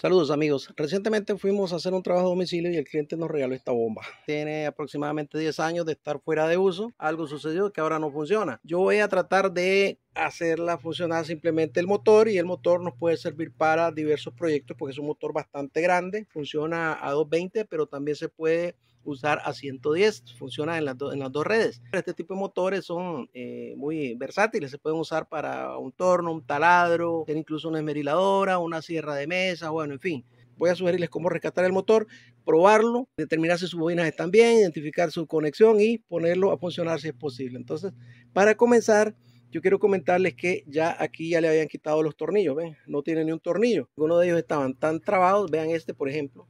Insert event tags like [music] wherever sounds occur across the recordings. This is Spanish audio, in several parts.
Saludos amigos, recientemente fuimos a hacer un trabajo a domicilio y el cliente nos regaló esta bomba. Tiene aproximadamente 10 años de estar fuera de uso, algo sucedió que ahora no funciona. Yo voy a tratar de hacerla funcionar simplemente el motor y el motor nos puede servir para diversos proyectos porque es un motor bastante grande, funciona a 220 pero también se puede usar a 110, funciona en las, dos redes. Este tipo de motores son eh, muy versátiles, se pueden usar para un torno, un taladro, tener incluso una esmeriladora, una sierra de mesa, bueno, en fin. Voy a sugerirles cómo rescatar el motor, probarlo, determinar si sus bobinas están bien, identificar su conexión y ponerlo a funcionar si es posible. Entonces, para comenzar, yo quiero comentarles que ya aquí ya le habían quitado los tornillos, ven, no tiene ni un tornillo. uno de ellos estaban tan trabados, vean este por ejemplo,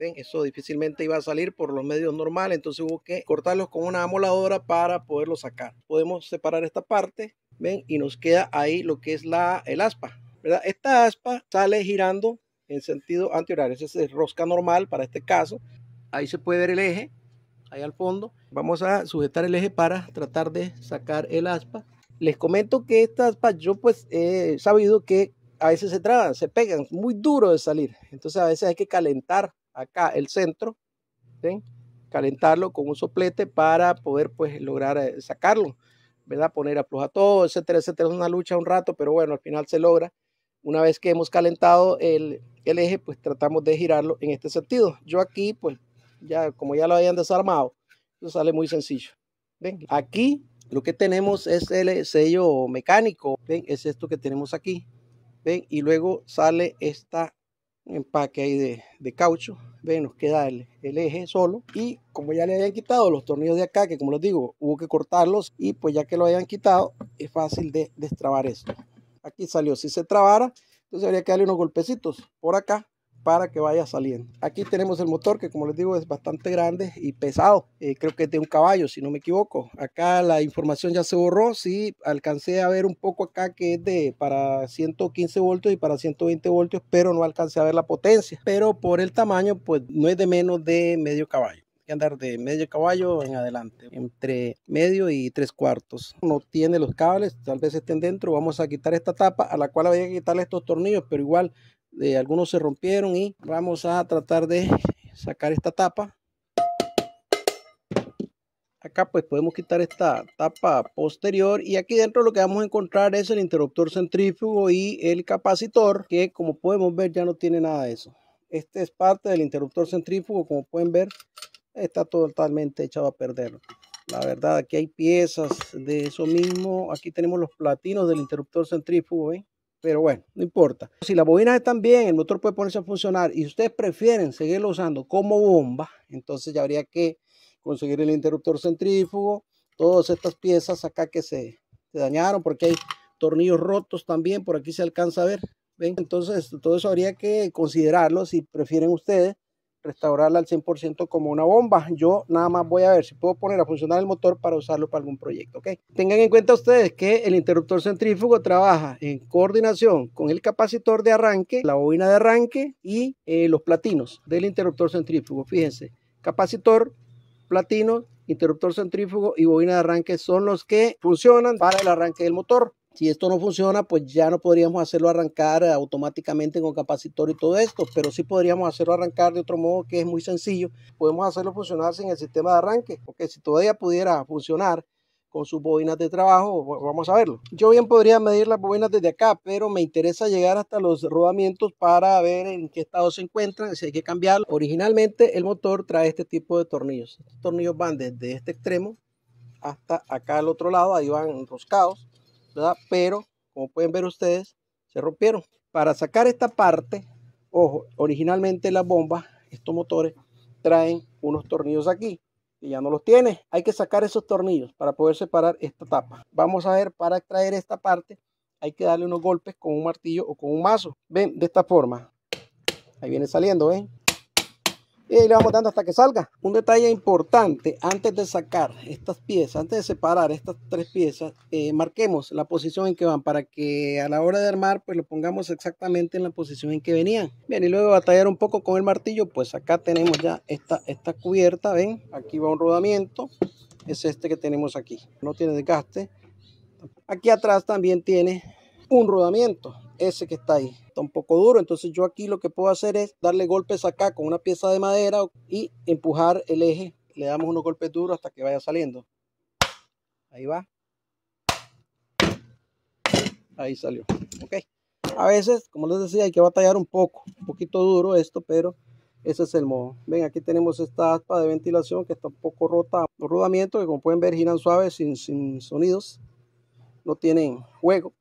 eso difícilmente iba a salir por los medios normales, entonces hubo que cortarlos con una amoladora para poderlo sacar. Podemos separar esta parte, ¿ven? Y nos queda ahí lo que es la, el aspa, ¿verdad? Esta aspa sale girando en sentido antihorario, Esa es rosca normal para este caso. Ahí se puede ver el eje, ahí al fondo. Vamos a sujetar el eje para tratar de sacar el aspa. Les comento que esta aspa yo pues he sabido que a veces se traban, se pegan, muy duro de salir. Entonces a veces hay que calentar acá el centro, ven, calentarlo con un soplete para poder pues lograr eh, sacarlo, ¿verdad? Poner a pluja todo, etcétera, etcétera. Es una lucha un rato, pero bueno, al final se logra. Una vez que hemos calentado el, el eje, pues tratamos de girarlo en este sentido. Yo aquí, pues ya como ya lo hayan desarmado, eso sale muy sencillo. ¿Ven? Aquí lo que tenemos es el sello mecánico, ¿ven? Es esto que tenemos aquí, ¿ven? Y luego sale esta empaque ahí de, caucho. Ven, nos queda el, eje solo. Y como ya le habían quitado los tornillos de acá, que como les digo, hubo que cortarlos. Y pues ya que lo hayan quitado, es fácil de destrabar esto. Aquí salió. Si se trabara, entonces habría que darle unos golpecitos por acá para que vaya saliendo. Aquí tenemos el motor que como les digo es bastante grande y pesado. Eh, creo que es de un caballo si no me equivoco. Acá la información ya se borró. Sí, alcancé a ver un poco acá que es de para 115 voltios y para 120 voltios, pero no alcancé a ver la potencia. Pero por el tamaño pues no es de menos de medio caballo que andar de medio caballo en adelante, entre medio y tres cuartos. No tiene los cables, tal vez estén dentro. Vamos a quitar esta tapa, a la cual había que quitarle estos tornillos, pero igual de eh, algunos se rompieron y vamos a tratar de sacar esta tapa acá pues podemos quitar esta tapa posterior y aquí dentro lo que vamos a encontrar es el interruptor centrífugo y el capacitor que como podemos ver ya no tiene nada de eso este es parte del interruptor centrífugo como pueden ver está totalmente echado a perder la verdad aquí hay piezas de eso mismo aquí tenemos los platinos del interruptor centrífugo pero bueno, no importa. Si las bobinas están bien, el motor puede ponerse a funcionar y ustedes prefieren seguirlo usando como bomba, entonces ya habría que conseguir el interruptor centrífugo, todas estas piezas acá que se, dañaron porque hay tornillos rotos también, por aquí se alcanza a ver. ¿Ven? Entonces, todo eso habría que considerarlo si prefieren ustedes restaurarla al 100% como una bomba. Yo nada más voy a ver si puedo poner a funcionar el motor para usarlo para algún proyecto. Tengan en cuenta ustedes que el interruptor centrífugo trabaja en coordinación con el capacitor de arranque, la bobina de arranque y eh, los platinos del interruptor centrífugo. Fíjense, capacitor, platino, interruptor centrífugo y bobina de arranque son los que funcionan para el arranque del motor. Si esto no funciona, pues ya no podríamos hacerlo arrancar eh, automáticamente con capacitor y todo esto, pero sí podríamos hacerlo arrancar de otro modo que es muy sencillo. Podemos hacerlo funcionar sin el sistema de arranque, porque si todavía pudiera funcionar con sus bobinas de trabajo, vamos a verlo. Yo bien podría medir las bobinas desde acá, pero me interesa llegar hasta los rodamientos para ver en qué estado se encuentran, si hay que cambiarlo. Originalmente el motor trae este tipo de tornillos. Estos tornillos van desde este extremo hasta acá al otro lado, ahí van enroscados pero, como pueden ver ustedes, se rompieron. Para sacar esta parte, ojo, originalmente las bombas, estos motores, traen unos tornillos aquí. Y ya no los tiene. Hay que sacar esos tornillos para poder separar esta tapa. Vamos a ver, para extraer esta parte, hay que darle unos golpes con un martillo o con un mazo. Ven, de esta forma. Ahí viene saliendo, ¿ven? y le vamos dando hasta que salga. Un detalle importante, antes de sacar estas piezas, antes de separar estas tres piezas, eh, marquemos la posición en que van para que a la hora de armar, pues lo pongamos exactamente en la posición en que venían. Bien, y luego batallar un poco con el martillo, pues acá tenemos ya esta, esta cubierta, ven, aquí va un rodamiento, es este que tenemos aquí, no tiene desgaste. Aquí atrás también tiene un rodamiento, ese que está ahí. Está un poco duro, entonces yo aquí lo que puedo hacer es darle golpes acá con una pieza de madera y empujar el eje. Le damos unos golpes duros hasta que vaya saliendo. Ahí va. Ahí salió. Ok. A veces, como les decía, hay que batallar un poco. Un poquito duro esto, pero ese es el modo. Ven, aquí tenemos esta aspa de ventilación que está un poco rota Los rodamiento, que como pueden ver giran suaves sin, sin sonidos. No tienen juego.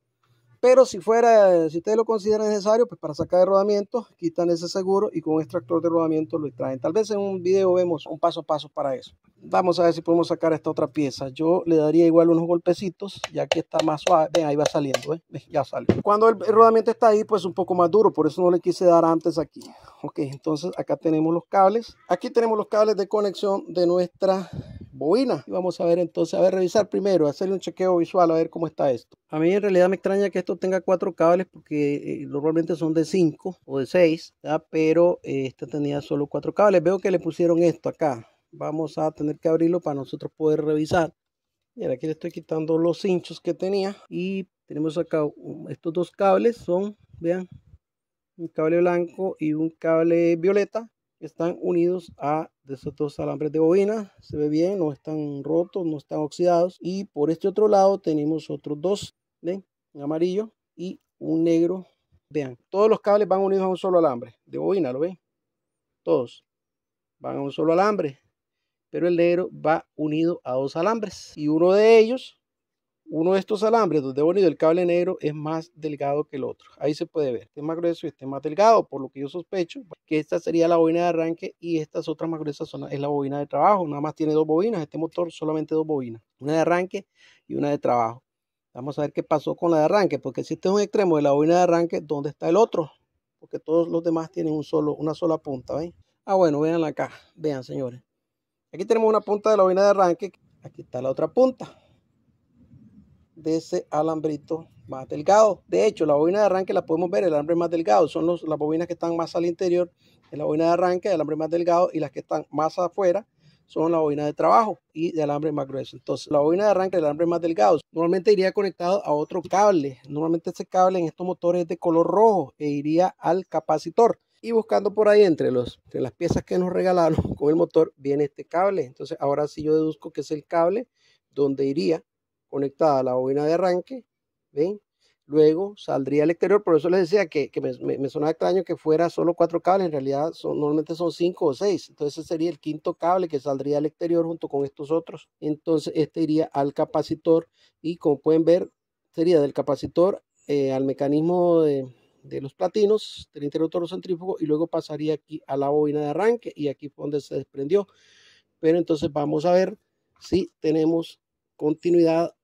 Pero si fuera, si ustedes lo consideran necesario, pues para sacar el rodamiento, quitan ese seguro y con un este extractor de rodamiento lo extraen. Tal vez en un video vemos un paso a paso para eso. Vamos a ver si podemos sacar esta otra pieza. Yo le daría igual unos golpecitos, ya que está más suave. Ven, ahí va saliendo, ¿eh? Ya sale. Cuando el rodamiento está ahí, pues es un poco más duro, por eso no le quise dar antes aquí. Ok, entonces acá tenemos los cables. Aquí tenemos los cables de conexión de nuestra bobina. Y vamos a ver entonces, a ver, revisar primero, hacerle un chequeo visual, a ver cómo está esto. A mí en realidad me extraña que esto tenga cuatro cables porque eh, normalmente son de cinco o de seis, pero eh, esta tenía solo cuatro cables. Veo que le pusieron esto acá. Vamos a tener que abrirlo para nosotros poder revisar. Y aquí le estoy quitando los hinchos que tenía. Y tenemos acá estos dos cables, son, vean, un cable blanco y un cable violeta. Están unidos a de esos dos alambres de bobina. Se ve bien, no están rotos, no están oxidados. Y por este otro lado tenemos otros dos, ¿ven? Un amarillo y un negro. Vean, todos los cables van unidos a un solo alambre de bobina, ¿lo ven? Todos van a un solo alambre, pero el negro va unido a dos alambres y uno de ellos uno de estos alambres donde venido el cable negro es más delgado que el otro. Ahí se puede ver, este es más grueso y este es más delgado, por lo que yo sospecho que esta sería la bobina de arranque y estas otras más gruesas son, es la bobina de trabajo. Nada más tiene dos bobinas, este motor solamente dos bobinas, una de arranque y una de trabajo. Vamos a ver qué pasó con la de arranque, porque si este es un extremo de la bobina de arranque, ¿dónde está el otro? Porque todos los demás tienen un solo, una sola punta, ¿ven? Ah, bueno, vean acá, vean señores. Aquí tenemos una punta de la bobina de arranque, aquí está la otra punta de ese alambrito más delgado. De hecho, la bobina de arranque la podemos ver, el alambre más delgado, son las bobinas que están más al interior, En la bobina de arranque, el alambre más delgado, y las que están más afuera son la bobina de trabajo y de alambre más grueso. Entonces, la bobina de arranque el alambre más delgado normalmente iría conectado a otro cable. Normalmente ese cable en estos motores es de color rojo e iría al capacitor. Y buscando por ahí entre, los, entre las piezas que nos regalaron [laughs] con el motor viene este cable. Entonces, ahora sí yo deduzco que es el cable donde iría conectada a la bobina de arranque, ¿ven? Luego saldría al exterior, por eso les decía que, me, me, sonaba extraño que fuera solo cuatro cables, en realidad normalmente son cinco o seis, entonces ese sería el quinto cable que saldría al exterior junto con estos otros, entonces este iría al capacitor y como pueden ver sería del capacitor eh, al mecanismo de, de los platinos del interruptor centrífugo y luego pasaría aquí a la bobina de arranque y aquí fue donde se desprendió. Pero entonces vamos a ver si tenemos continuidad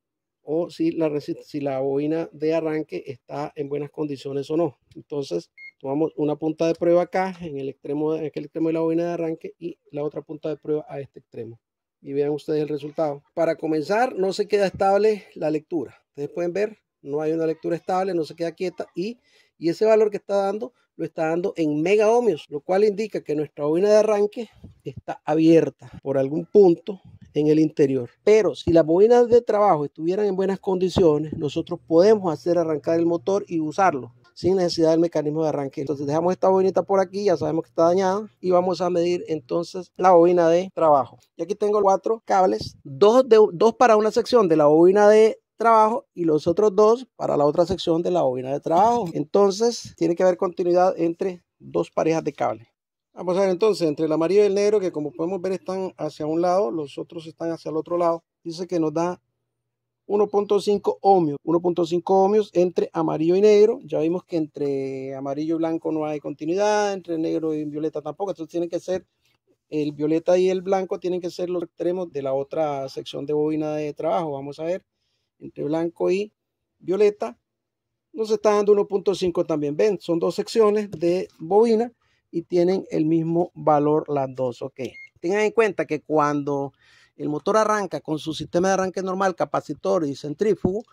o si la, si bobina de arranque está en buenas condiciones o no. Entonces, tomamos una punta de prueba acá, en el extremo, en el extremo de la bobina de arranque y la otra punta de prueba a este extremo. Y vean ustedes el resultado. Para comenzar, no se queda estable la lectura. Ustedes pueden ver, no hay una lectura estable, no se queda quieta y, y ese valor que está dando lo está dando en mega lo cual indica que nuestra bobina de arranque está abierta por algún punto en el interior. Pero si las bobinas de trabajo estuvieran en buenas condiciones, nosotros podemos hacer arrancar el motor y usarlo sin necesidad del mecanismo de arranque. Entonces dejamos esta bobinita por aquí, ya sabemos que está dañada y vamos a medir entonces la bobina de trabajo. Y aquí tengo cuatro cables, dos, de, dos para una sección de la bobina de trabajo y los otros dos para la otra sección de la bobina de trabajo. Entonces tiene que haber continuidad entre dos parejas de cables. Vamos a ver entonces, entre el amarillo y el negro, que como podemos ver están hacia un lado, los otros están hacia el otro lado, dice que nos da 1.5 ohmios, 1.5 ohmios entre amarillo y negro. Ya vimos que entre amarillo y blanco no hay continuidad, entre negro y violeta tampoco. Entonces tienen que ser, el violeta y el blanco tienen que ser los extremos de la otra sección de bobina de trabajo. Vamos a ver, entre blanco y violeta nos está dando 1.5 también. Ven, son dos secciones de bobina y tienen el mismo valor las dos. Ok, tengan en cuenta que cuando el motor arranca con su sistema de arranque normal, capacitor y centrífugo,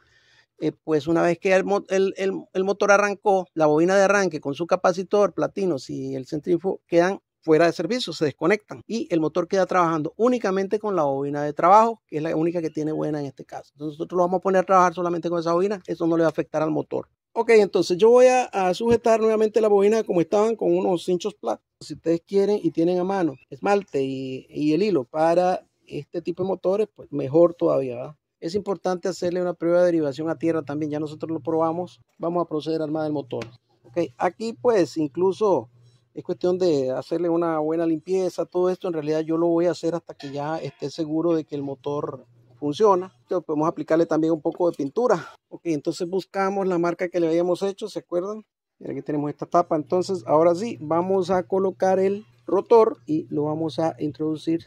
eh, pues una vez que el, motor arrancó, la bobina de arranque con su capacitor, platino y el centrífugo quedan fuera de servicio, se desconectan y el motor queda trabajando únicamente con la bobina de trabajo, que es la única que tiene buena en este caso. Entonces nosotros lo vamos a poner a trabajar solamente con esa bobina, eso no le va a afectar al motor. Ok, entonces yo voy a, sujetar nuevamente la bobina como estaban con unos cinchos platos, si ustedes quieren y tienen a mano esmalte y, el hilo para este tipo de motores, pues mejor todavía. Es importante hacerle una prueba de derivación a tierra también, ya nosotros lo probamos, vamos a proceder al armar el motor. Ok, aquí pues incluso es cuestión de hacerle una buena limpieza, todo esto en realidad yo lo voy a hacer hasta que ya esté seguro de que el motor funciona. Entonces podemos aplicarle también un poco de pintura. Ok, entonces buscamos la marca que le habíamos hecho, ¿se acuerdan? Mira, que tenemos esta tapa. Entonces, ahora sí, vamos a colocar el rotor y lo vamos a introducir.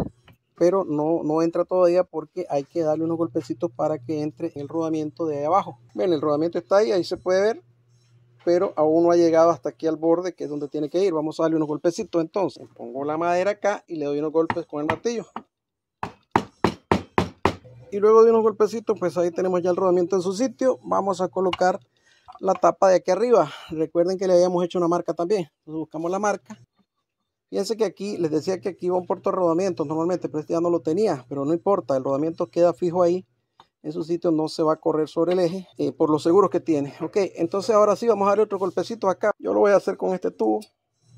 Pero no, no entra todavía porque hay que darle unos golpecitos para que entre el rodamiento de ahí abajo. Bien, el rodamiento está ahí, ahí se puede ver pero aún no ha llegado hasta aquí al borde, que es donde tiene que ir. Vamos a darle unos golpecitos entonces. Pongo la madera acá y le doy unos golpes con el martillo y luego de unos golpecitos pues ahí tenemos ya el rodamiento en su sitio vamos a colocar la tapa de aquí arriba recuerden que le habíamos hecho una marca también entonces buscamos la marca fíjense que aquí les decía que aquí va un puerto de rodamiento. normalmente pero este ya no lo tenía pero no importa el rodamiento queda fijo ahí en su sitio no se va a correr sobre el eje eh, por los seguros que tiene ok entonces ahora sí vamos a darle otro golpecito acá yo lo voy a hacer con este tubo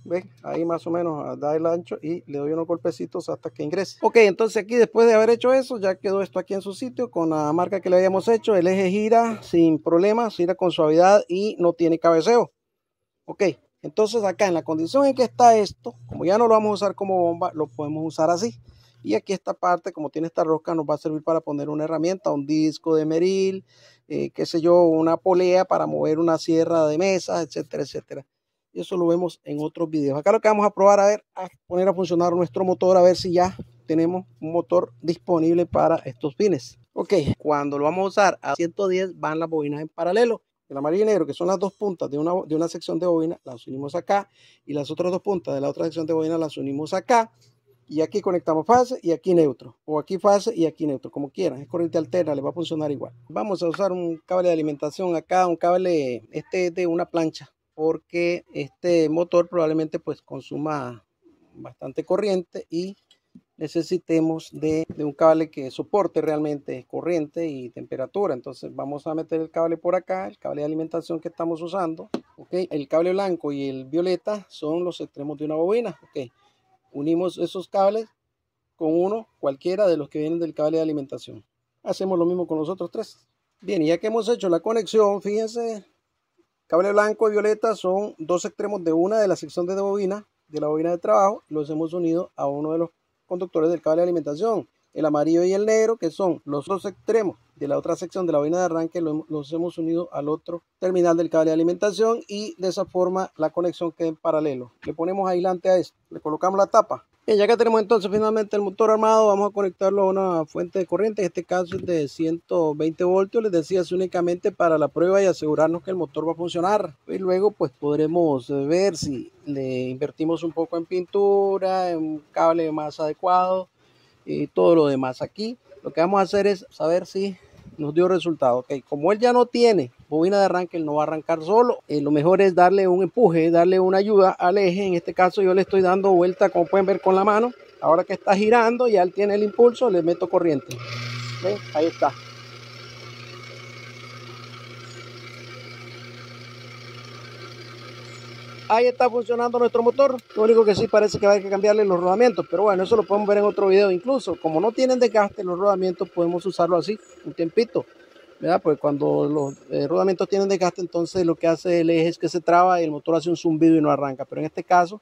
¿Ves? Ahí más o menos da el ancho y le doy unos golpecitos hasta que ingrese. Ok, entonces aquí después de haber hecho eso, ya quedó esto aquí en su sitio con la marca que le habíamos hecho. El eje gira sin problemas, gira con suavidad y no tiene cabeceo. Ok, entonces acá en la condición en que está esto, como ya no lo vamos a usar como bomba, lo podemos usar así. Y aquí esta parte, como tiene esta rosca, nos va a servir para poner una herramienta, un disco de meril, eh, qué sé yo, una polea para mover una sierra de mesa, etcétera, etcétera. Y eso lo vemos en otros videos. Acá lo que vamos a probar a ver, a poner a funcionar nuestro motor, a ver si ya tenemos un motor disponible para estos fines. Ok, cuando lo vamos a usar a 110 van las bobinas en paralelo. El amarillo y negro, que son las dos puntas de una, de una sección de bobina, las unimos acá. Y las otras dos puntas de la otra sección de bobina las unimos acá y aquí conectamos fase y aquí neutro, o aquí fase y aquí neutro, como quieran, es corriente alterna, le va a funcionar igual. Vamos a usar un cable de alimentación acá, un cable, este de una plancha, porque este motor probablemente pues consuma bastante corriente y necesitemos de, un cable que soporte realmente corriente y temperatura. Entonces vamos a meter el cable por acá, el cable de alimentación que estamos usando. El cable blanco y el violeta son los extremos de una bobina. Unimos esos cables con uno, cualquiera de los que vienen del cable de alimentación. Hacemos lo mismo con los otros tres. Bien, ya que hemos hecho la conexión, fíjense Cable blanco y violeta son dos extremos de una de las secciones de bobina, de la bobina de trabajo, los hemos unido a uno de los conductores del cable de alimentación. El amarillo y el negro, que son los dos extremos de la otra sección de la bobina de arranque, los hemos unido al otro terminal del cable de alimentación y de esa forma la conexión queda en paralelo. Le ponemos aislante a eso. le colocamos la tapa Bien, ya que tenemos entonces finalmente el motor armado, vamos a conectarlo a una fuente de corriente, en este caso es de 120 voltios, les decía, es únicamente para la prueba y asegurarnos que el motor va a funcionar. Y luego pues podremos eh, ver si le invertimos un poco en pintura, en un cable más adecuado y todo lo demás. Aquí lo que vamos a hacer es saber si nos dio resultado. Ok, como él ya no tiene bobina de arranque, él no va a arrancar solo. Eh, lo mejor es darle un empuje, darle una ayuda al eje. En este caso yo le estoy dando vuelta, como pueden ver, con la mano. Ahora que está girando, ya él tiene el impulso, le meto corriente. ¿Ven? Ahí está. Ahí está funcionando nuestro motor. Lo único que sí parece que va a que cambiarle los rodamientos. Pero bueno, eso lo podemos ver en otro video. Incluso como no tienen desgaste los rodamientos, podemos usarlo así un tiempito. Pues cuando los eh, rodamientos tienen desgaste, entonces lo que hace el eje es que se traba y el motor hace un zumbido y no arranca. Pero en este caso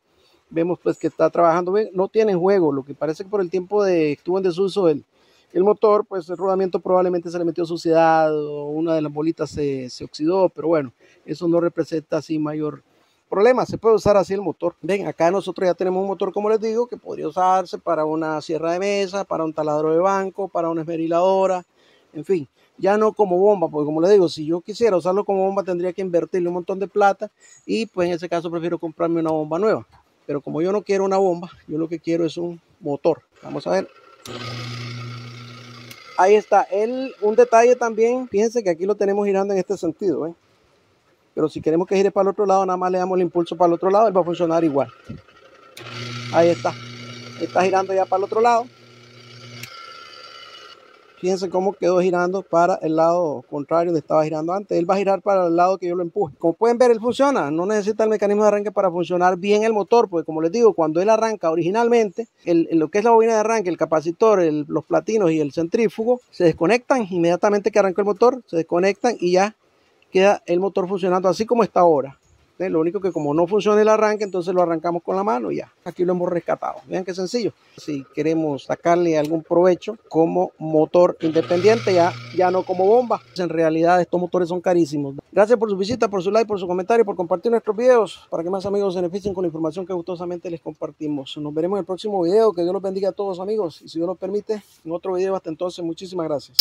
vemos pues que está trabajando bien, no tiene juego, lo que parece que por el tiempo de estuvo en desuso el, motor, pues el rodamiento probablemente se le metió suciedad o una de las bolitas se, se oxidó, pero bueno, eso no representa así mayor problema, se puede usar así el motor. Ven, acá nosotros ya tenemos un motor, como les digo, que podría usarse para una sierra de mesa, para un taladro de banco, para una esmeriladora, en fin ya no como bomba, porque como le digo, si yo quisiera usarlo como bomba tendría que invertirle un montón de plata y pues en ese caso prefiero comprarme una bomba nueva. Pero como yo no quiero una bomba, yo lo que quiero es un motor. Vamos a ver. Ahí está. El, un detalle también, fíjense que aquí lo tenemos girando en este sentido. ¿eh? Pero si queremos que gire para el otro lado, nada más le damos el impulso para el otro lado, y va a funcionar igual. Ahí está. Está girando ya para el otro lado. Fíjense cómo quedó girando para el lado contrario donde estaba girando antes. Él va a girar para el lado que yo lo empuje. Como pueden ver, él funciona. No necesita el mecanismo de arranque para funcionar bien el motor, porque como les digo, cuando él arranca originalmente, lo que es la bobina de arranque, el capacitor, los platinos y el centrífugo se desconectan inmediatamente que arranca el motor, se desconectan y ya queda el motor funcionando así como está ahora. ¿eh? Lo único que como no funciona el arranque, entonces lo arrancamos con la mano y ya. Aquí lo hemos rescatado. Vean qué sencillo. Si queremos sacarle algún provecho como motor independiente, ya, ya no como bomba. En realidad estos motores son carísimos. Gracias por su visita, por su like, por su comentario, por compartir nuestros videos. Para que más amigos se beneficien con la información que gustosamente les compartimos. Nos veremos en el próximo video. Que Dios los bendiga a todos amigos. Y si Dios lo permite, en otro video. Hasta entonces, muchísimas gracias.